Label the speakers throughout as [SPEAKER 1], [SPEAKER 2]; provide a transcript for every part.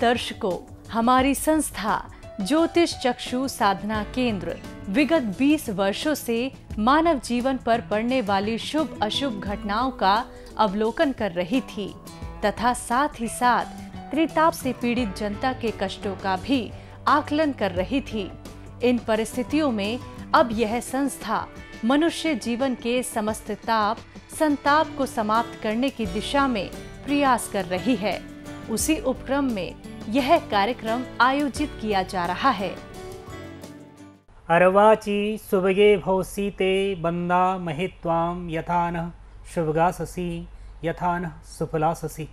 [SPEAKER 1] दर्शकों हमारी संस्था ज्योतिष चक्षु साधना केंद्र विगत 20 वर्षों से मानव जीवन पर पड़ने वाली शुभ अशुभ घटनाओं का अवलोकन कर रही थी तथा साथ ही साथ त्रिताप से पीड़ित जनता के कष्टों का भी आकलन कर रही थी इन परिस्थितियों में अब यह संस्था मनुष्य जीवन के समस्त ताप संताप को समाप्त करने की दिशा में प्रयास कर रही है उसी उपक्रम में यह कार्यक्रम आयोजित किया जा रहा है
[SPEAKER 2] अरवाची सुभगे सीते बंदा महित्वाम यथान शुभगा ससी यथान सुफला ससी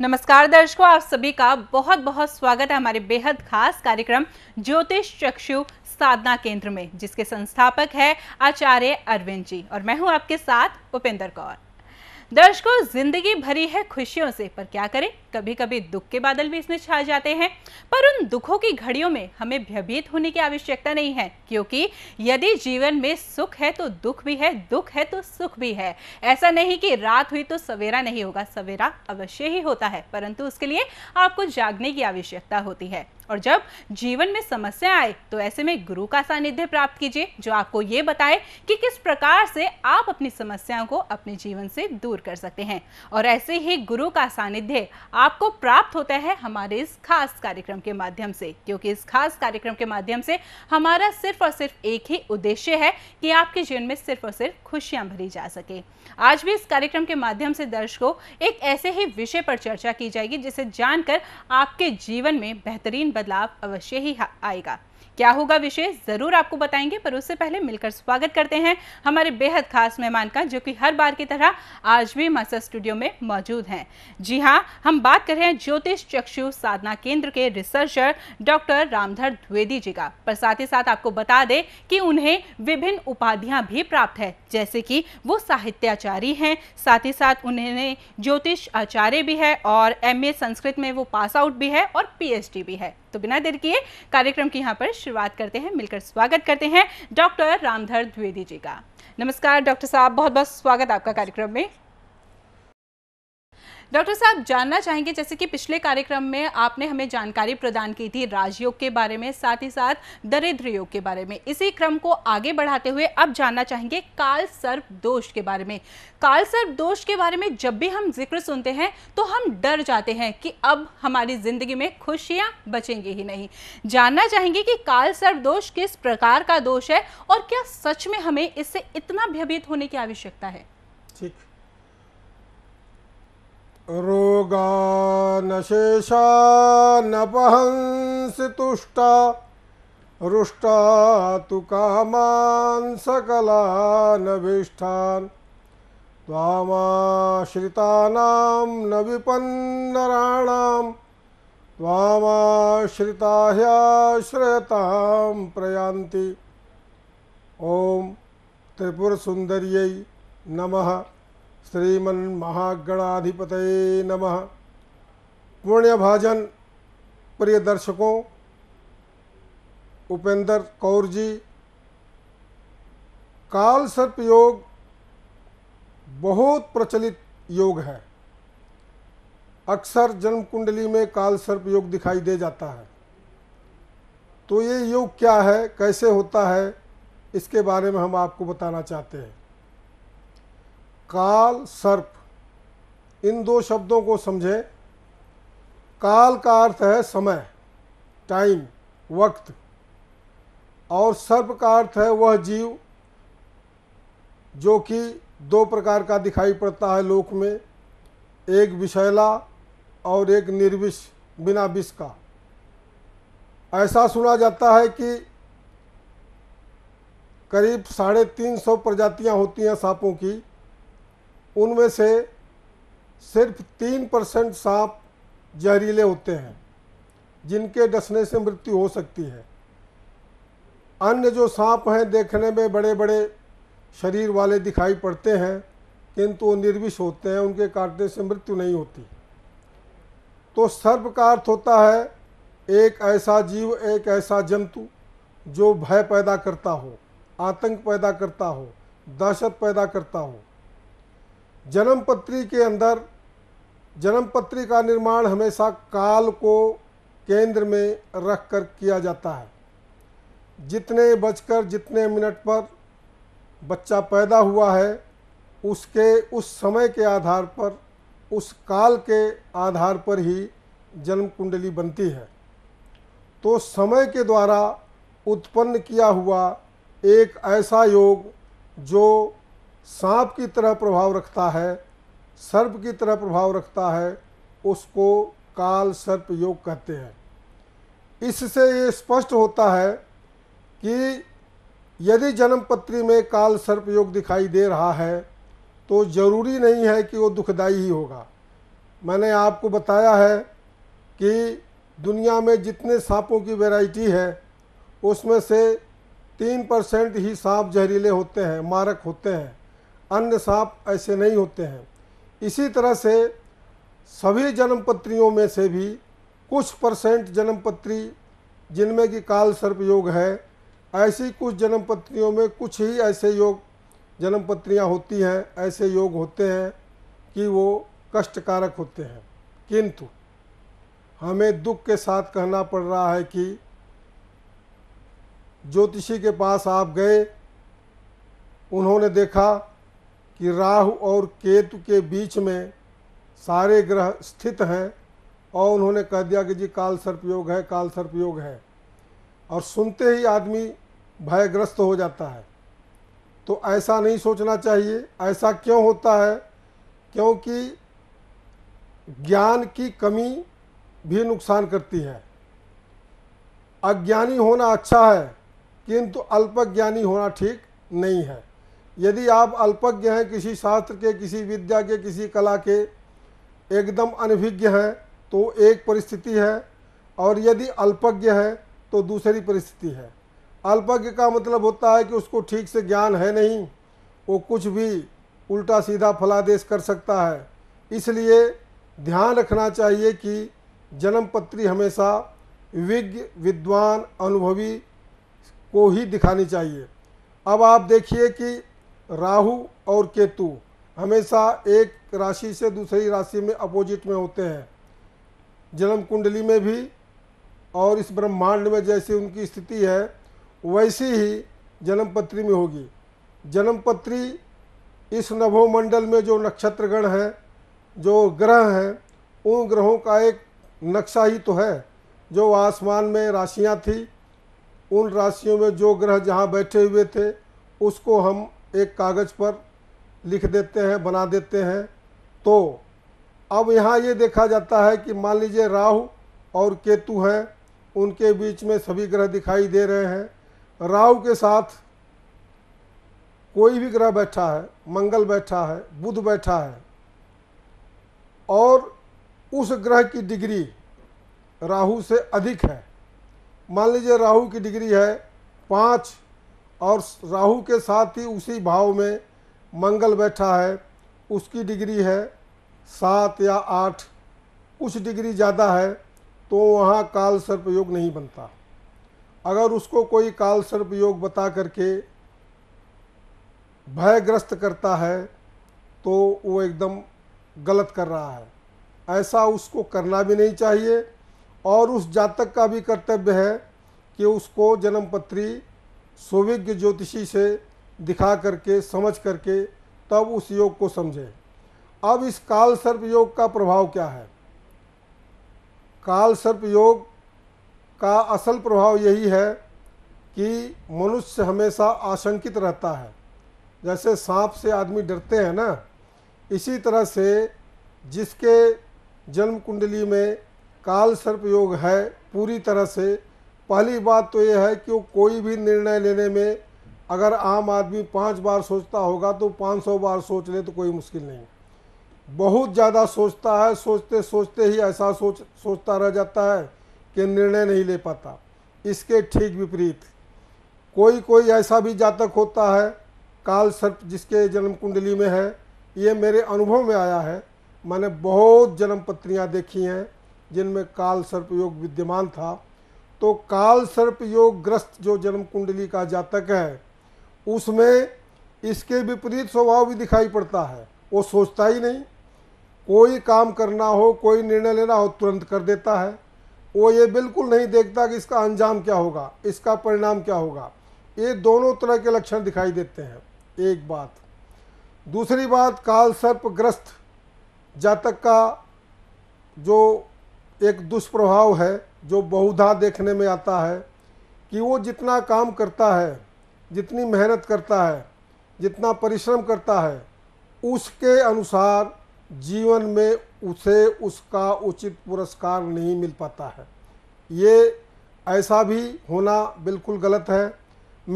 [SPEAKER 2] नमस्कार दर्शकों आप सभी का बहुत बहुत स्वागत है हमारे बेहद खास कार्यक्रम ज्योतिष चक्षु साधना केंद्र में जिसके संस्थापक है आचार्य अरविंद जी और मैं हूं आपके साथ उपेंद्र कौर दर्शकों जिंदगी भरी है खुशियों से पर क्या करें कभी कभी दुख के बादल भी इसमें छा जाते हैं पर उन दुखों की घड़ियों में हमें भयभीत होने की आवश्यकता नहीं है क्योंकि यदि जीवन में सुख है तो दुख भी है दुख है तो सुख भी है ऐसा नहीं कि रात हुई तो सवेरा नहीं होगा सवेरा अवश्य ही होता है परंतु उसके लिए आपको जागने की आवश्यकता होती है और जब जीवन में समस्या आए तो ऐसे में गुरु का सानिध्य प्राप्त कीजिए जो आपको ये बताए कि किस प्रकार से आप अपनी समस्याओं को अपने जीवन से दूर कर सकते हैं और ऐसे ही गुरु का सानिध्य आपको प्राप्त होता है हमारे इस खास कार्यक्रम के माध्यम से क्योंकि इस खास कार्यक्रम के माध्यम से हमारा सिर्फ और सिर्फ एक ही उद्देश्य है कि आपके जीवन में सिर्फ और सिर्फ खुशियाँ भरी जा सके आज भी इस कार्यक्रम के माध्यम से दर्शकों एक ऐसे ही विषय पर चर्चा की जाएगी जिसे जानकर आपके जीवन में बेहतरीन बदलाव अवश्य ही आएगा क्या होगा विषय जरूर आपको बताएंगे पर उससे पहले मिलकर स्वागत करते हैं हमारे बेहद खास मेहमान का जो कि हर बार की तरह आज भी मास्टर स्टूडियो में मौजूद हैं जी हाँ हम बात कर रहे हैं ज्योतिष चक्षु साधना केंद्र के रिसर्चर डॉक्टर रामधर द्विवेदी जी का पर साथ ही साथ आपको बता दें कि उन्हें विभिन्न उपाधियां भी प्राप्त है जैसे कि वो साहित्याचारी हैं साथ ही साथ उन्हें ज्योतिष आचार्य भी है और एम संस्कृत में वो पास आउट भी है और पी भी है तो बिना देर किए कार्यक्रम की यहाँ पर शुरुआत करते हैं मिलकर स्वागत करते हैं डॉक्टर रामधर द्विवेदी जी का नमस्कार डॉक्टर साहब बहुत बहुत स्वागत आपका कार्यक्रम में डॉक्टर साहब जानना चाहेंगे जैसे कि पिछले कार्यक्रम में आपने हमें जानकारी प्रदान की थी राजयोग के बारे में साथ ही साथ दरिद्र योग के बारे में इसी क्रम को आगे बढ़ाते हुए अब जानना चाहेंगे काल सर्प दोष के बारे में काल सर्प दोष के बारे में जब भी हम जिक्र सुनते हैं तो हम डर जाते हैं कि अब हमारी ज़िंदगी में खुशियां बचेंगे ही नहीं जानना चाहेंगे कि काल सर्प दोष किस प्रकार का दोष है और क्या सच में हमें इससे इतना भयभीत होने की आवश्यकता है
[SPEAKER 3] ठीक रोगानशेषानपहंसि तुष्टा रुष्टा तु कामान् सकलानभीष्टान् त्वामाश्रितानां न विपन्नराणां त्वामाश्रिता ह्याश्रयतां प्रयान्ति ॐ त्रिपुरसुन्दर्यै नमः श्रीमन्महागणाधिपत नम पुण्य भाजन प्रिय दर्शकों उपेंद्र कौर जी काल सर्प योग बहुत प्रचलित योग है अक्सर जन्म कुंडली में काल सर्प योग दिखाई दे जाता है तो ये योग क्या है कैसे होता है इसके बारे में हम आपको बताना चाहते हैं काल सर्प इन दो शब्दों को समझें काल का अर्थ है समय टाइम वक्त और सर्प का अर्थ है वह जीव जो कि दो प्रकार का दिखाई पड़ता है लोक में एक विषैला और एक निर्विष बिना विष का ऐसा सुना जाता है कि करीब साढ़े तीन सौ प्रजातियाँ होती हैं सांपों की उनमें से सिर्फ तीन परसेंट सांप जहरीले होते हैं जिनके डसने से मृत्यु हो सकती है अन्य जो सांप हैं देखने में बड़े बड़े शरीर वाले दिखाई पड़ते हैं किंतु वो निर्विष होते हैं उनके काटने से मृत्यु नहीं होती तो सर्प का अर्थ होता है एक ऐसा जीव एक ऐसा जंतु जो भय पैदा करता हो आतंक पैदा करता हो दहशत पैदा करता हो जन्मपत्री के अंदर जन्मपत्री का निर्माण हमेशा काल को केंद्र में रख कर किया जाता है जितने बजकर जितने मिनट पर बच्चा पैदा हुआ है उसके उस समय के आधार पर उस काल के आधार पर ही जन्म कुंडली बनती है तो समय के द्वारा उत्पन्न किया हुआ एक ऐसा योग जो सांप की तरह प्रभाव रखता है सर्प की तरह प्रभाव रखता है उसको काल सर्प योग कहते हैं इससे ये स्पष्ट होता है कि यदि जन्मपत्री में काल सर्प योग दिखाई दे रहा है तो ज़रूरी नहीं है कि वो दुखदाई ही होगा मैंने आपको बताया है कि दुनिया में जितने सांपों की वैरायटी है उसमें से तीन परसेंट ही सांप जहरीले होते हैं मारक होते हैं अन्य सांप ऐसे नहीं होते हैं इसी तरह से सभी जन्मपत्रियों में से भी कुछ परसेंट जन्मपत्री जिनमें कि काल सर्प योग है ऐसी कुछ जन्मपत्रियों में कुछ ही ऐसे योग जन्मपत्रियाँ होती हैं ऐसे योग होते हैं कि वो कष्टकारक होते हैं किंतु हमें दुख के साथ कहना पड़ रहा है कि ज्योतिषी के पास आप गए उन्होंने देखा कि राहु और केतु के बीच में सारे ग्रह स्थित हैं और उन्होंने कह दिया कि जी काल सर्प योग है काल सर्प योग है और सुनते ही आदमी भयग्रस्त हो जाता है तो ऐसा नहीं सोचना चाहिए ऐसा क्यों होता है क्योंकि ज्ञान की कमी भी नुकसान करती है अज्ञानी होना अच्छा है किंतु अल्पज्ञानी होना ठीक नहीं है यदि आप अल्पज्ञ हैं किसी शास्त्र के किसी विद्या के किसी कला के एकदम अनभिज्ञ हैं तो एक परिस्थिति है और यदि अल्पज्ञ हैं तो दूसरी परिस्थिति है अल्पज्ञ का मतलब होता है कि उसको ठीक से ज्ञान है नहीं वो कुछ भी उल्टा सीधा फलादेश कर सकता है इसलिए ध्यान रखना चाहिए कि जन्म पत्री हमेशा विज्ञ विद्वान अनुभवी को ही दिखानी चाहिए अब आप देखिए कि राहु और केतु हमेशा एक राशि से दूसरी राशि में अपोजिट में होते हैं जन्म कुंडली में भी और इस ब्रह्मांड में जैसी उनकी स्थिति है वैसी ही जन्मपत्री में होगी जन्मपत्री इस नभोमंडल में जो नक्षत्रगण हैं जो ग्रह हैं उन ग्रहों का एक नक्शा ही तो है जो आसमान में राशियां थी उन राशियों में जो ग्रह जहां बैठे हुए थे उसको हम एक कागज़ पर लिख देते हैं बना देते हैं तो अब यहाँ ये देखा जाता है कि मान लीजिए राहु और केतु हैं उनके बीच में सभी ग्रह दिखाई दे रहे हैं राहु के साथ कोई भी ग्रह बैठा है मंगल बैठा है बुध बैठा है और उस ग्रह की डिग्री राहु से अधिक है मान लीजिए राहु की डिग्री है पाँच और राहु के साथ ही उसी भाव में मंगल बैठा है उसकी डिग्री है सात या आठ कुछ डिग्री ज़्यादा है तो वहाँ काल सर्प योग नहीं बनता अगर उसको कोई काल सर्प योग बता करके भयग्रस्त करता है तो वो एकदम गलत कर रहा है ऐसा उसको करना भी नहीं चाहिए और उस जातक का भी कर्तव्य है कि उसको जन्म पत्री सौविज्ञ ज्योतिषी से दिखा करके समझ करके तब उस योग को समझें अब इस काल सर्प योग का प्रभाव क्या है काल सर्प योग का असल प्रभाव यही है कि मनुष्य हमेशा आशंकित रहता है जैसे सांप से आदमी डरते हैं ना इसी तरह से जिसके जन्म कुंडली में काल सर्प योग है पूरी तरह से पहली बात तो यह है कि वो कोई भी निर्णय लेने में अगर आम आदमी पाँच बार सोचता होगा तो पाँच सौ बार सोच ले तो कोई मुश्किल नहीं बहुत ज़्यादा सोचता है सोचते सोचते ही ऐसा सोच सोचता रह जाता है कि निर्णय नहीं ले पाता इसके ठीक विपरीत कोई कोई ऐसा भी जातक होता है काल सर्प जिसके जन्म कुंडली में है ये मेरे अनुभव में आया है मैंने बहुत जन्म पत्रियाँ देखी हैं जिनमें काल सर्प योग विद्यमान था तो काल सर्प योग ग्रस्त जो जन्म कुंडली का जातक है उसमें इसके विपरीत स्वभाव भी दिखाई पड़ता है वो सोचता ही नहीं कोई काम करना हो कोई निर्णय लेना हो तुरंत कर देता है वो ये बिल्कुल नहीं देखता कि इसका अंजाम क्या होगा इसका परिणाम क्या होगा ये दोनों तरह के लक्षण दिखाई देते हैं एक बात दूसरी बात काल सर्पग्रस्त जातक का जो एक दुष्प्रभाव है जो बहुधा देखने में आता है कि वो जितना काम करता है जितनी मेहनत करता है जितना परिश्रम करता है उसके अनुसार जीवन में उसे उसका उचित पुरस्कार नहीं मिल पाता है ये ऐसा भी होना बिल्कुल गलत है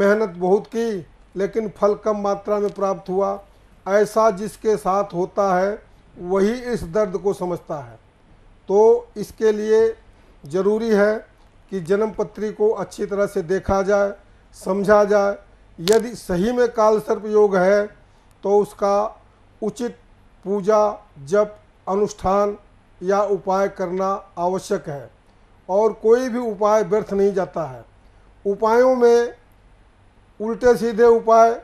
[SPEAKER 3] मेहनत बहुत की लेकिन फल कम मात्रा में प्राप्त हुआ ऐसा जिसके साथ होता है वही इस दर्द को समझता है तो इसके लिए ज़रूरी है कि जन्म पत्री को अच्छी तरह से देखा जाए समझा जाए यदि सही में काल सर्प योग है तो उसका उचित पूजा जप अनुष्ठान या उपाय करना आवश्यक है और कोई भी उपाय व्यर्थ नहीं जाता है उपायों में उल्टे सीधे उपाय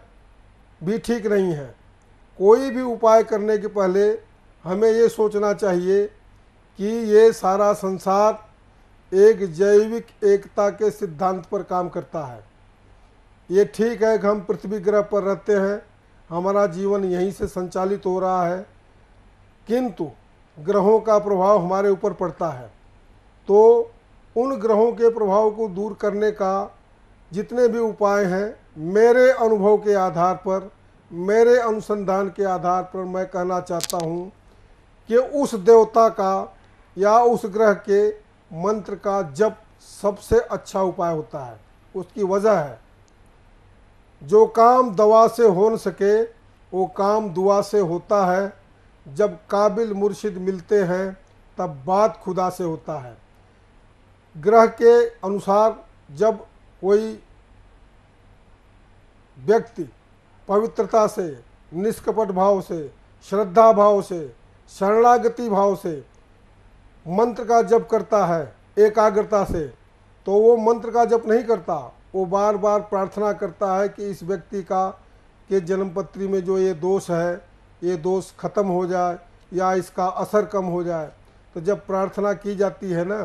[SPEAKER 3] भी ठीक नहीं है कोई भी उपाय करने के पहले हमें ये सोचना चाहिए कि ये सारा संसार एक जैविक एकता के सिद्धांत पर काम करता है ये ठीक है कि हम पृथ्वी ग्रह पर रहते हैं हमारा जीवन यहीं से संचालित हो रहा है किंतु ग्रहों का प्रभाव हमारे ऊपर पड़ता है तो उन ग्रहों के प्रभाव को दूर करने का जितने भी उपाय हैं मेरे अनुभव के आधार पर मेरे अनुसंधान के आधार पर मैं कहना चाहता हूँ कि उस देवता का या उस ग्रह के मंत्र का जप सबसे अच्छा उपाय होता है उसकी वजह है जो काम दवा से हो न सके वो काम दुआ से होता है जब काबिल मुर्शिद मिलते हैं तब बात खुदा से होता है ग्रह के अनुसार जब कोई व्यक्ति पवित्रता से निष्कपट भाव से श्रद्धा भाव से शरणागति भाव से मंत्र का जप करता है एकाग्रता से तो वो मंत्र का जप नहीं करता वो बार बार प्रार्थना करता है कि इस व्यक्ति का के जन्मपत्री में जो ये दोष है ये दोष ख़त्म हो जाए या इसका असर कम हो जाए तो जब प्रार्थना की जाती है ना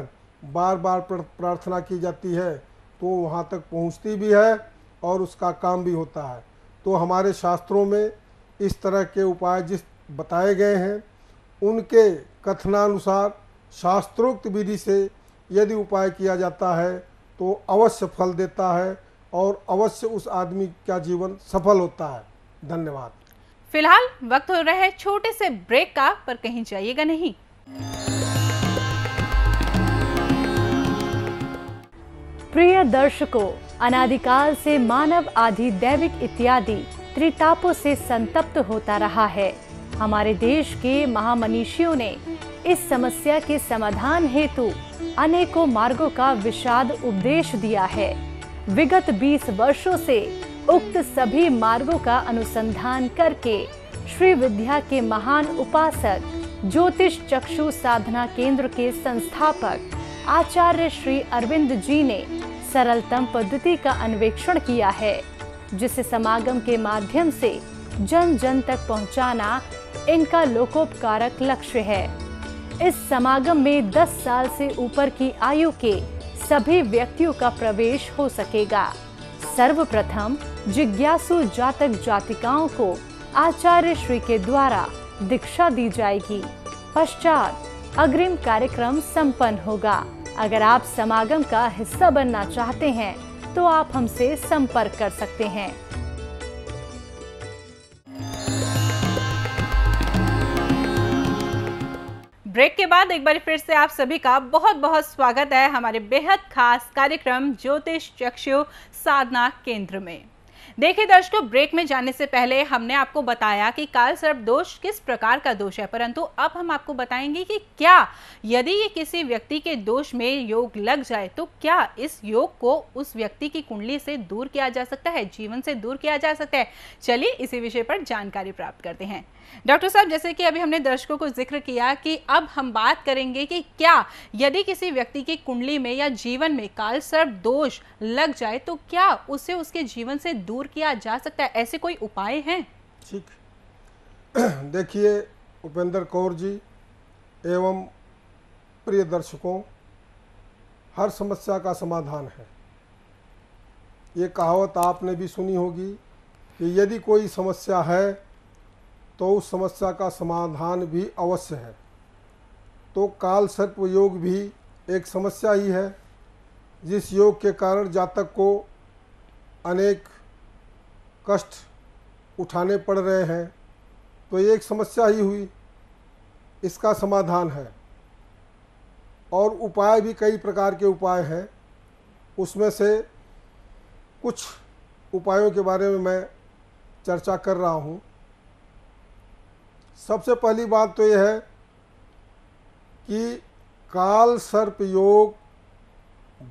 [SPEAKER 3] बार बार प्रार्थना की जाती है तो वहाँ तक पहुँचती भी है और उसका काम भी होता है तो हमारे शास्त्रों में इस तरह के उपाय जिस बताए गए हैं उनके कथनानुसार शास्त्रोक्त विधि से यदि उपाय किया जाता है तो अवश्य फल देता है और अवश्य उस आदमी का जीवन सफल होता है धन्यवाद
[SPEAKER 2] फिलहाल वक्त हो रहा है छोटे से ब्रेक का पर कहीं जाइएगा नहीं
[SPEAKER 1] प्रिय दर्शकों अनादिकाल से मानव आदि दैविक इत्यादि त्रितापों से संतप्त होता रहा है हमारे देश के महामनीषियों ने इस समस्या के समाधान हेतु अनेकों मार्गों का विषाद उपदेश दिया है विगत 20 वर्षों से उक्त सभी मार्गों का अनुसंधान करके श्री विद्या के महान उपासक ज्योतिष चक्षु साधना केंद्र के संस्थापक आचार्य श्री अरविंद जी ने सरलतम पद्धति का अन्वेक्षण किया है जिसे समागम के माध्यम से जन जन तक पहुंचाना इनका लोकोपकारक लक्ष्य है इस समागम में 10 साल से ऊपर की आयु के सभी व्यक्तियों का प्रवेश हो सकेगा सर्वप्रथम जिज्ञासु जातक जातिकाओं को आचार्य श्री के द्वारा दीक्षा दी जाएगी पश्चात अग्रिम कार्यक्रम संपन्न होगा अगर आप समागम का हिस्सा बनना चाहते हैं तो आप हमसे संपर्क कर सकते हैं
[SPEAKER 2] ब्रेक के बाद एक बार फिर से आप सभी का बहुत बहुत स्वागत है हमारे बेहद खास कार्यक्रम ज्योतिष चक्षु साधना केंद्र में देखिए दर्शकों ब्रेक में जाने से पहले हमने आपको बताया कि काल सर्प दोष किस प्रकार का दोष है परंतु अब हम आपको बताएंगे कि क्या यदि ये किसी व्यक्ति के दोष में योग लग जाए तो क्या इस योग को उस व्यक्ति की कुंडली से दूर किया जा सकता है जीवन से दूर किया जा सकता है चलिए इसी विषय पर जानकारी प्राप्त करते हैं डॉक्टर साहब जैसे कि अभी हमने दर्शकों को जिक्र किया कि अब हम बात करेंगे कि क्या यदि किसी व्यक्ति की कुंडली में या जीवन में काल सर्प दोष लग जाए तो क्या उसे उसके जीवन से दूर किया जा सकता है ऐसे कोई उपाय हैं ठीक
[SPEAKER 3] देखिए उपेंद्र कौर जी एवं प्रिय दर्शकों हर समस्या का समाधान है ये कहावत आपने भी सुनी होगी कि यदि कोई समस्या है तो उस समस्या का समाधान भी अवश्य है तो काल सर्प योग भी एक समस्या ही है जिस योग के कारण जातक को अनेक कष्ट उठाने पड़ रहे हैं तो ये एक समस्या ही हुई इसका समाधान है और उपाय भी कई प्रकार के उपाय हैं उसमें से कुछ उपायों के बारे में मैं चर्चा कर रहा हूँ सबसे पहली बात तो यह है कि काल सर्प योग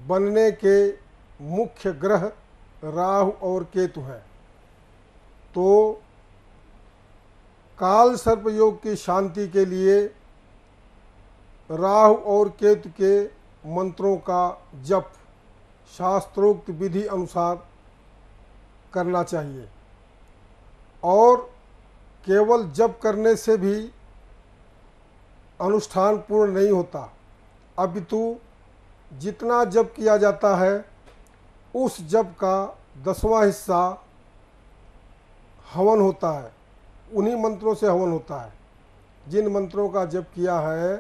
[SPEAKER 3] बनने के मुख्य ग्रह राहु और केतु हैं तो काल सर्प योग की शांति के लिए राहु और केतु के मंत्रों का जप शास्त्रोक्त विधि अनुसार करना चाहिए और केवल जप करने से भी अनुष्ठान पूर्ण नहीं होता अपितु जितना जप किया जाता है उस जप का दसवां हिस्सा हवन होता है उन्हीं मंत्रों से हवन होता है जिन मंत्रों का जप किया है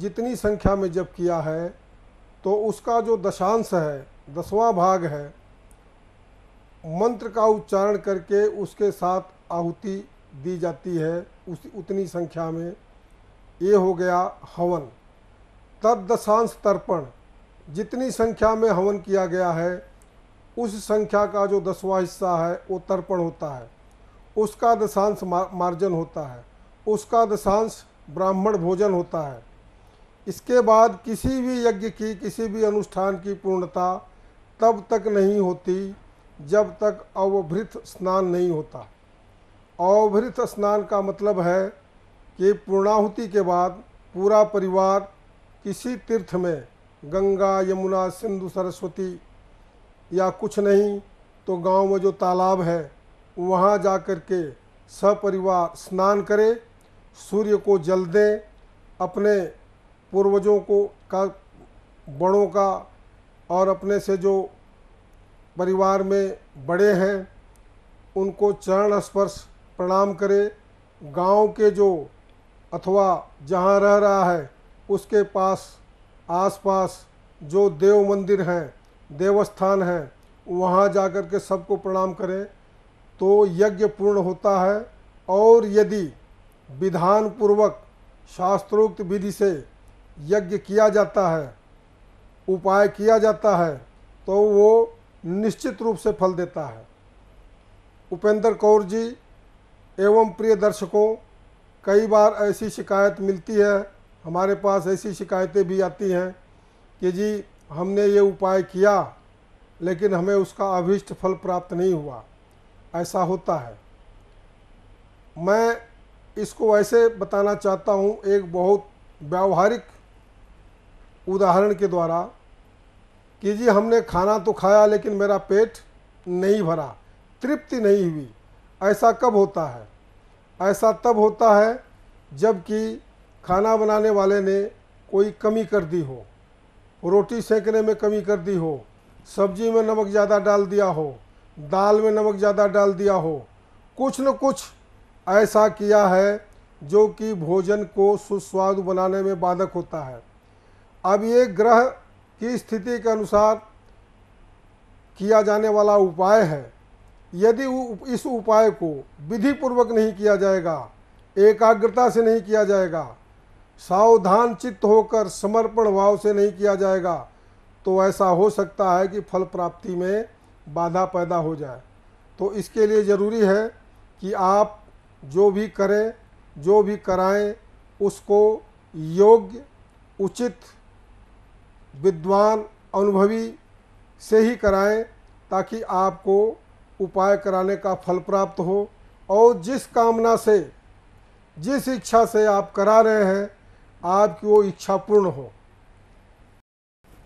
[SPEAKER 3] जितनी संख्या में जप किया है तो उसका जो दशांश है दसवां भाग है मंत्र का उच्चारण करके उसके साथ आहुति दी जाती है उस उतनी संख्या में ये हो गया हवन तब दशांश तर्पण जितनी संख्या में हवन किया गया है उस संख्या का जो दसवां हिस्सा है वो तर्पण होता है उसका दशांश मार्जन होता है उसका दशांश ब्राह्मण भोजन होता है इसके बाद किसी भी यज्ञ की किसी भी अनुष्ठान की पूर्णता तब तक नहीं होती जब तक अवभृत स्नान नहीं होता अवभृत स्नान का मतलब है कि पूर्णाहुति के बाद पूरा परिवार किसी तीर्थ में गंगा यमुना सिंधु सरस्वती या कुछ नहीं तो गांव में जो तालाब है वहां जा कर के सपरिवार स्नान करें सूर्य को जल दें अपने पूर्वजों को का बड़ों का और अपने से जो परिवार में बड़े हैं उनको चरण स्पर्श प्रणाम करे गांव के जो अथवा जहां रह रहा है उसके पास आसपास जो देव मंदिर हैं देवस्थान हैं वहाँ जा कर के सबको प्रणाम करें तो यज्ञ पूर्ण होता है और यदि विधान पूर्वक शास्त्रोक्त विधि से यज्ञ किया जाता है उपाय किया जाता है तो वो निश्चित रूप से फल देता है उपेंद्र कौर जी एवं प्रिय दर्शकों कई बार ऐसी शिकायत मिलती है हमारे पास ऐसी शिकायतें भी आती हैं कि जी हमने ये उपाय किया लेकिन हमें उसका अभीष्ट फल प्राप्त नहीं हुआ ऐसा होता है मैं इसको ऐसे बताना चाहता हूँ एक बहुत व्यावहारिक उदाहरण के द्वारा कि जी हमने खाना तो खाया लेकिन मेरा पेट नहीं भरा तृप्ति नहीं हुई ऐसा कब होता है ऐसा तब होता है जबकि खाना बनाने वाले ने कोई कमी कर दी हो रोटी सेकने में कमी कर दी हो सब्जी में नमक ज़्यादा डाल दिया हो दाल में नमक ज़्यादा डाल दिया हो कुछ न कुछ ऐसा किया है जो कि भोजन को सुस्वादु बनाने में बाधक होता है अब ये ग्रह की स्थिति के अनुसार किया जाने वाला उपाय है यदि इस उपाय को विधि पूर्वक नहीं किया जाएगा एकाग्रता से नहीं किया जाएगा सावधान चित्त होकर समर्पण भाव से नहीं किया जाएगा तो ऐसा हो सकता है कि फल प्राप्ति में बाधा पैदा हो जाए तो इसके लिए ज़रूरी है कि आप जो भी करें जो भी कराएं उसको योग्य उचित विद्वान अनुभवी से ही कराएं ताकि आपको उपाय कराने का फल प्राप्त हो और जिस कामना से जिस इच्छा से आप करा रहे हैं आपकी वो इच्छा पूर्ण हो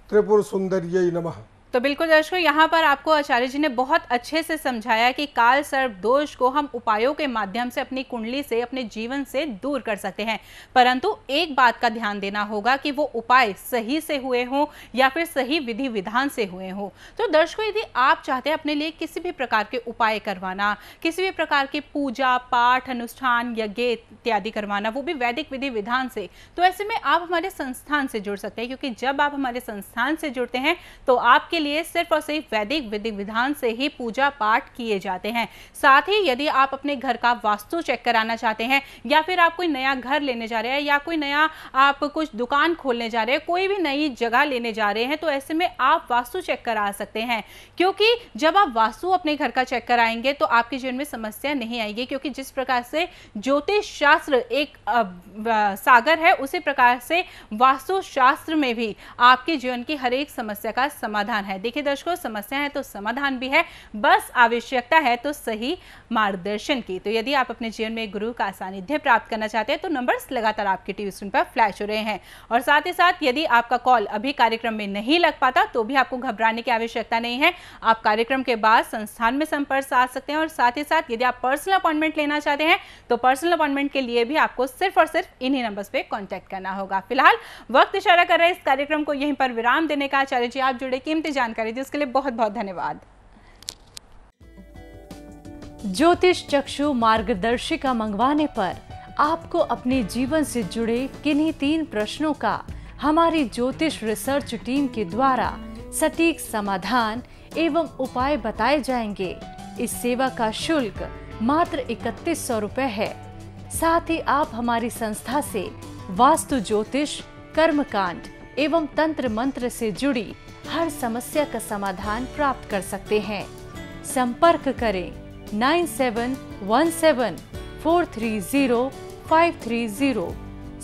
[SPEAKER 3] त्रिपुर सुंदर यही नमः
[SPEAKER 2] तो बिल्कुल दर्शकों यहाँ पर आपको आचार्य जी ने बहुत अच्छे से समझाया कि काल सर्प दोष को हम उपायों के माध्यम से अपनी कुंडली से अपने जीवन से दूर कर सकते हैं परंतु एक बात का ध्यान देना होगा कि वो उपाय सही से हुए हों या फिर सही विधि विधान से हुए हों तो दर्शकों यदि आप चाहते हैं अपने लिए किसी भी प्रकार के उपाय करवाना किसी भी प्रकार की पूजा पाठ अनुष्ठान यज्ञ इत्यादि करवाना वो भी वैदिक विधि विधान से तो ऐसे में आप हमारे संस्थान से जुड़ सकते हैं क्योंकि जब आप हमारे संस्थान से जुड़ते हैं तो आपके लिए सिर्फ और सिर्फ वैदिक विधि विधान से ही पूजा पाठ किए जाते हैं साथ ही यदि आप अपने घर का वास्तु चेक कराना चाहते हैं या फिर आप कोई नया घर लेने जा रहे हैं या कोई नया आप कुछ दुकान खोलने जा रहे हैं कोई भी नई जगह लेने जा रहे हैं तो ऐसे में आप वास्तु चेक करा सकते हैं क्योंकि जब आप वास्तु अपने घर का चेक कराएंगे तो आपके जीवन में समस्या नहीं आएगी क्योंकि जिस प्रकार से ज्योतिष शास्त्र एक सागर है उसी प्रकार से वास्तु शास्त्र में भी आपके जीवन की हर एक समस्या का समाधान है है देखिए दर्शकों समस्या है तो समाधान भी है बस आवश्यकता है तो सही मार्गदर्शन की तो यदि आप अपने जीवन में गुरु का सानिध्य प्राप्त करना चाहते हैं तो नंबर्स लगातार आपके टीवी स्क्रीन पर फ्लैश हो रहे हैं और साथ ही साथ यदि आपका कॉल अभी कार्यक्रम में नहीं लग पाता तो भी आपको घबराने की आवश्यकता नहीं है आप कार्यक्रम के बाद संस्थान में संपर्क आ सकते हैं और साथ ही साथ यदि आप पर्सनल अपॉइंटमेंट लेना चाहते हैं तो पर्सनल अपॉइंटमेंट के लिए भी आपको सिर्फ और सिर्फ इन्हीं नंबर्स पे कांटेक्ट करना होगा फिलहाल वक्त इशारा कर रहे इस कार्यक्रम को यहीं पर विराम देने का आचार्य जी आप जुड़े कीमती जानकारी दी उसके लिए बहुत बहुत धन्यवाद
[SPEAKER 1] ज्योतिष चक्षु मार्गदर्शिका मंगवाने पर आपको अपने जीवन से जुड़े किन्हीं तीन प्रश्नों का हमारी ज्योतिष रिसर्च टीम के द्वारा सटीक समाधान एवं उपाय बताए जाएंगे इस सेवा का शुल्क मात्र इकतीस सौ रूपए है साथ ही आप हमारी संस्था से वास्तु ज्योतिष कर्मकांड एवं तंत्र मंत्र से जुड़ी हर समस्या का समाधान प्राप्त कर सकते हैं संपर्क करें nine seven one seven four three zero five three zero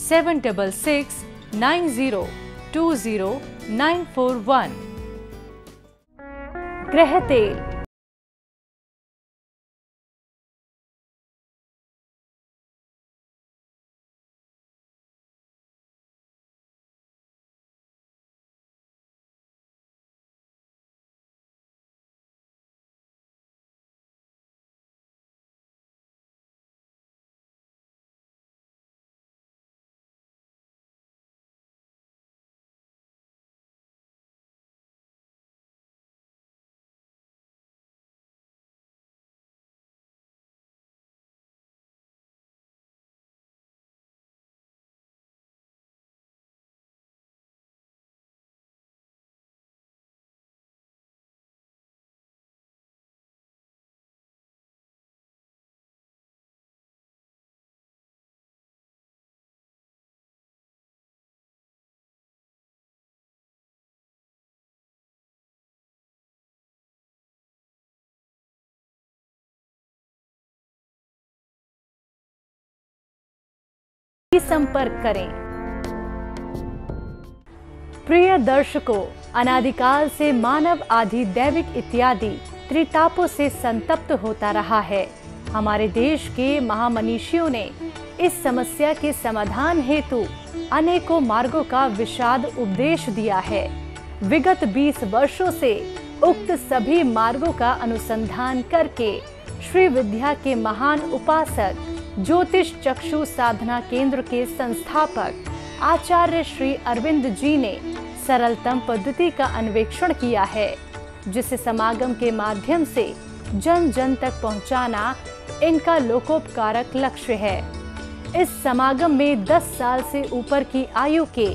[SPEAKER 1] seven double six nine zero two zero nine four one ग्रह तेल संपर्क करें प्रिय दर्शकों अनादिकाल से मानव आदि दैविक इत्यादि त्रितापों से संतप्त होता रहा है हमारे देश के महामनीषियों ने इस समस्या के समाधान हेतु अनेकों मार्गों का विषाद उपदेश दिया है विगत 20 वर्षों से उक्त सभी मार्गों का अनुसंधान करके श्री विद्या के महान उपासक ज्योतिष चक्षु साधना केंद्र के संस्थापक आचार्य श्री अरविंद जी ने सरलतम पद्धति का अन्वेषण किया है जिसे समागम के माध्यम से जन जन तक पहुंचाना इनका लोकोपकारक लक्ष्य है इस समागम में 10 साल से ऊपर की आयु के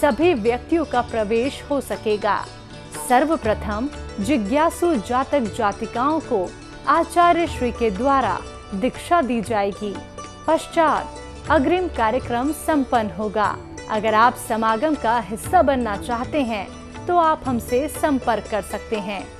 [SPEAKER 1] सभी व्यक्तियों का प्रवेश हो सकेगा सर्वप्रथम जिज्ञासु जातक जातिकाओं को आचार्य श्री के द्वारा दीक्षा दी जाएगी पश्चात अग्रिम कार्यक्रम संपन्न होगा अगर आप समागम का हिस्सा बनना चाहते हैं तो आप हमसे संपर्क कर सकते हैं